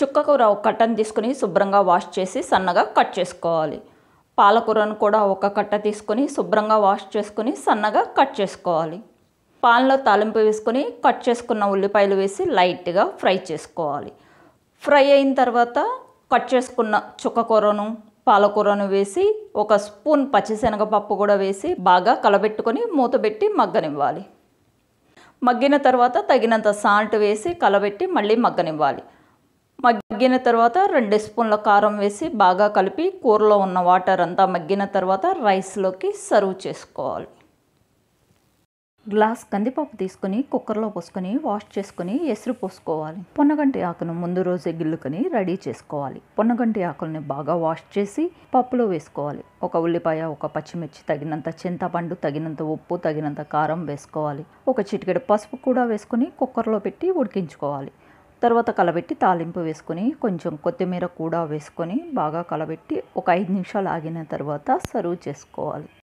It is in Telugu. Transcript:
చుక్కకూర ఒక కట్టను తీసుకుని శుభ్రంగా వాష్ చేసి సన్నగా కట్ చేసుకోవాలి పాలకూరను కూడా ఒక కట్ట తీసుకుని శుభ్రంగా వాష్ చేసుకుని సన్నగా కట్ చేసుకోవాలి పాన్లో తాలింపు వేసుకుని కట్ చేసుకున్న ఉల్లిపాయలు వేసి లైట్గా ఫ్రై చేసుకోవాలి ఫ్రై అయిన తర్వాత కట్ చేసుకున్న చుక్కకూరను పాలకూరను వేసి ఒక స్పూన్ పచ్చిశనగపప్పు కూడా వేసి బాగా కలబెట్టుకొని మూతబెట్టి మగ్గనివ్వాలి మగ్గిన తర్వాత తగినంత సాల్ట్ వేసి కలబెట్టి మళ్ళీ మగ్గనివ్వాలి మగ్గిన తర్వాత రెండు స్పూన్ల కారం వేసి బాగా కలిపి కూరలో ఉన్న వాటర్ అంతా మగ్గిన తర్వాత రైస్లోకి సర్వ్ చేసుకోవాలి గ్లాస్ కందిపప్పు తీసుకొని కుక్కర్లో పోసుకొని వాష్ చేసుకొని ఎసురు పోసుకోవాలి పొన్నగంటి ఆకును ముందు రోజే గిల్లుకొని రెడీ చేసుకోవాలి పొన్నగంటి ఆకుల్ని బాగా వాష్ చేసి పప్పులో వేసుకోవాలి ఒక ఉల్లిపాయ ఒక పచ్చిమిర్చి తగినంత చింతపండు తగినంత ఉప్పు తగినంత కారం వేసుకోవాలి ఒక చిటికెడు పసుపు కూడా వేసుకొని కుక్కర్లో పెట్టి ఉడికించుకోవాలి తర్వాత కలబెట్టి తాలింపు వేసుకొని కొంచెం కొత్తిమీర కూడా వేసుకొని బాగా కలబెట్టి ఒక ఐదు నిమిషాలు ఆగిన తర్వాత సర్వ్ చేసుకోవాలి